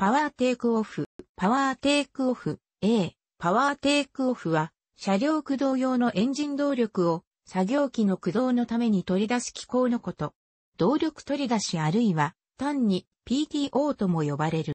パワーテイクオフ、パワーテイクオフ、A、パワーテイクオフは、車両駆動用のエンジン動力を、作業機の駆動のために取り出す機構のこと。動力取り出しあるいは、単に PTO とも呼ばれる。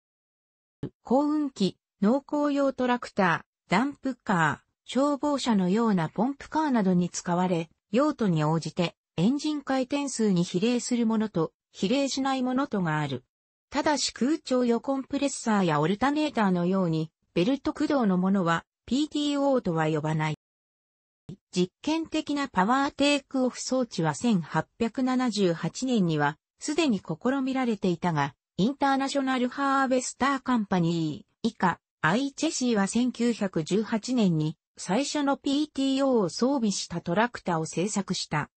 幸運機、農耕用トラクター、ダンプカー、消防車のようなポンプカーなどに使われ、用途に応じてエンジン回転数に比例するものと比例しないものとがある。ただし空調用コンプレッサーやオルタネーターのように、ベルト駆動のものは PTO とは呼ばない。実験的なパワーテイクオフ装置は1878年にはすでに試みられていたが、インターナショナルハーベスターカンパニー以下、アイチェシーは1918年に最初の PTO を装備したトラクタを製作した。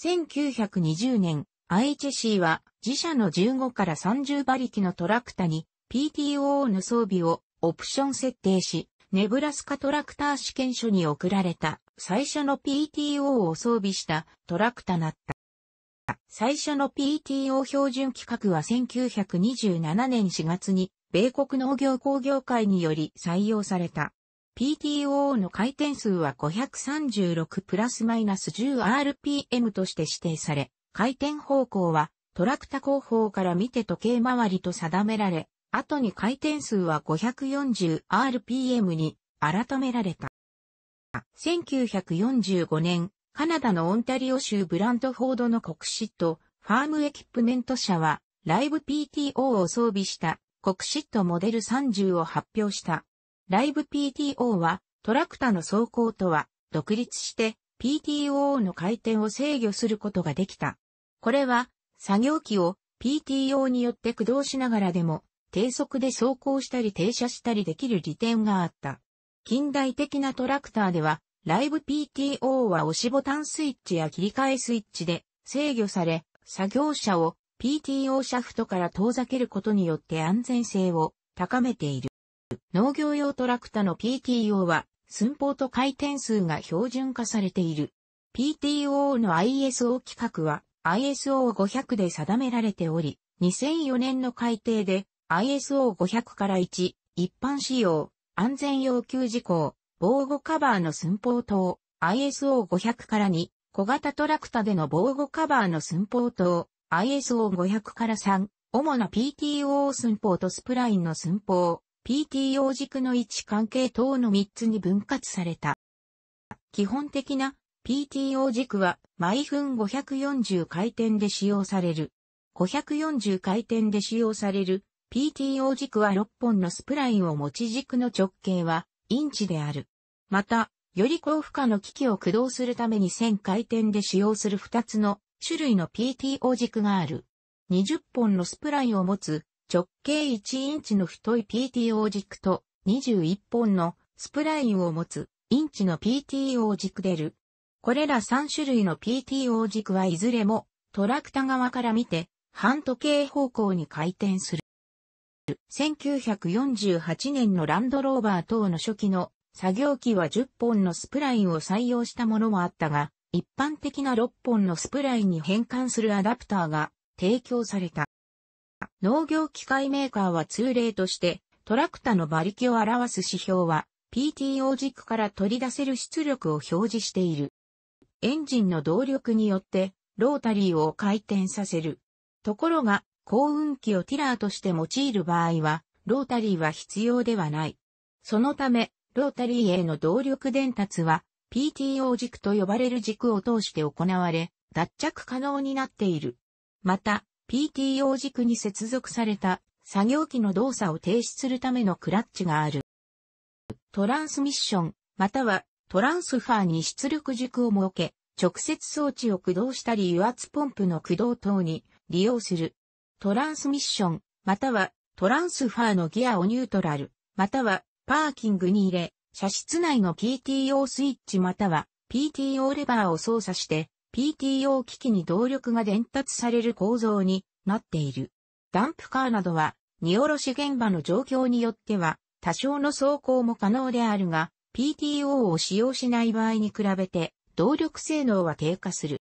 1920年、IHC は自社の15から30馬力のトラクタに PTO の装備をオプション設定し、ネブラスカトラクター試験所に送られた最初の PTO を装備したトラクタなった。最初の PTO 標準規格は1927年4月に米国農業工業会により採用された。PTO の回転数は536プラスマイナス 10rpm として指定され、回転方向はトラクタ後方から見て時計回りと定められ、後に回転数は 540rpm に改められた。1945年、カナダのオンタリオ州ブラントフォードの国シット、ファームエキプメント社は、ライブ PTO を装備した国シットモデル30を発表した。ライブ PTO は、トラクタの走行とは独立して PTO の回転を制御することができた。これは、作業機を PTO によって駆動しながらでも、低速で走行したり停車したりできる利点があった。近代的なトラクターでは、ライブ PTO は押しボタンスイッチや切り替えスイッチで制御され、作業者を PTO シャフトから遠ざけることによって安全性を高めている。農業用トラクタの PTO は寸法と回転数が標準化されている。PTO の ISO 規格は ISO500 で定められており、2004年の改定で ISO500 から1、一般使用、安全要求事項、防護カバーの寸法等、ISO500 から2、小型トラクタでの防護カバーの寸法等、ISO500 から3、主な PTO 寸法とスプラインの寸法、PTO 軸の位置関係等の3つに分割された。基本的な PTO 軸は毎分540回転で使用される。540回転で使用される PTO 軸は6本のスプラインを持ち軸の直径はインチである。また、より高負荷の機器を駆動するために1000回転で使用する2つの種類の PTO 軸がある。20本のスプラインを持つ直径1インチの太い PTO 軸と21本のスプラインを持つインチの PTO 軸でるこれら3種類の PTO 軸はいずれもトラクタ側から見て半時計方向に回転する。1948年のランドローバー等の初期の作業機は10本のスプラインを採用したものもあったが、一般的な6本のスプラインに変換するアダプターが提供された。農業機械メーカーは通例として、トラクタの馬力を表す指標は、PTO 軸から取り出せる出力を表示している。エンジンの動力によってロータリーを回転させる。ところが、幸運機をティラーとして用いる場合は、ロータリーは必要ではない。そのため、ロータリーへの動力伝達は、PTO 軸と呼ばれる軸を通して行われ、脱着可能になっている。また、PTO 軸に接続された作業機の動作を停止するためのクラッチがある。トランスミッション、またはトランスファーに出力軸を設け、直接装置を駆動したり油圧ポンプの駆動等に利用する。トランスミッション、またはトランスファーのギアをニュートラル、またはパーキングに入れ、車室内の PTO スイッチまたは PTO レバーを操作して PTO 機器に動力が伝達される構造になっている。ダンプカーなどは荷下ろし現場の状況によっては多少の走行も可能であるが、PTO を使用しない場合に比べて動力性能は低下する。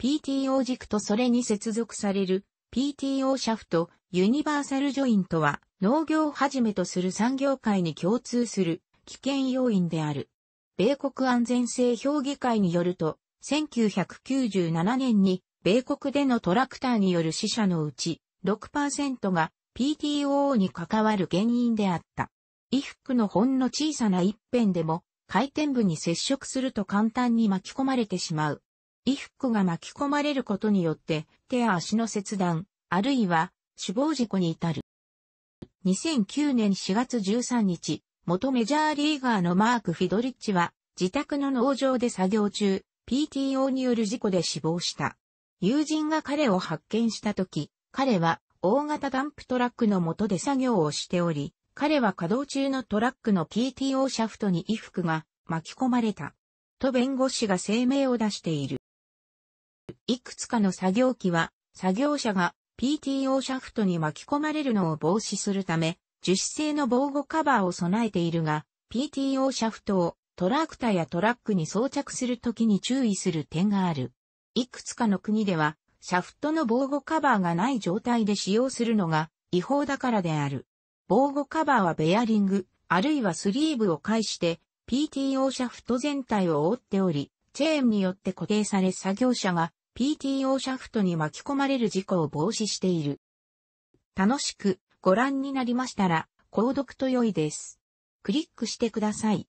PTO 軸とそれに接続される PTO シャフト、ユニバーサルジョイントは農業をはじめとする産業界に共通する危険要因である。米国安全性評議会によると、1997年に米国でのトラクターによる死者のうち6%が PTO に関わる原因であった。衣服のほんの小さな一辺でも回転部に接触すると簡単に巻き込まれてしまう。衣服が巻き込まれることによって手や足の切断、あるいは死亡事故に至る。2009年4月13日、元メジャーリーガーのマーク・フィドリッチは自宅の農場で作業中、PTO による事故で死亡した。友人が彼を発見した時、彼は大型ダンプトラックの下で作業をしており、彼は稼働中のトラックの PTO シャフトに衣服が巻き込まれた。と弁護士が声明を出している。いくつかの作業機は、作業者が PTO シャフトに巻き込まれるのを防止するため、樹脂製の防護カバーを備えているが、PTO シャフトをトラクタやトラックに装着するときに注意する点がある。いくつかの国では、シャフトの防護カバーがない状態で使用するのが違法だからである。防護カバーはベアリング、あるいはスリーブを介して PTO シャフト全体を覆っており、チェーンによって固定され作業者が PTO シャフトに巻き込まれる事故を防止している。楽しくご覧になりましたら、購読と良いです。クリックしてください。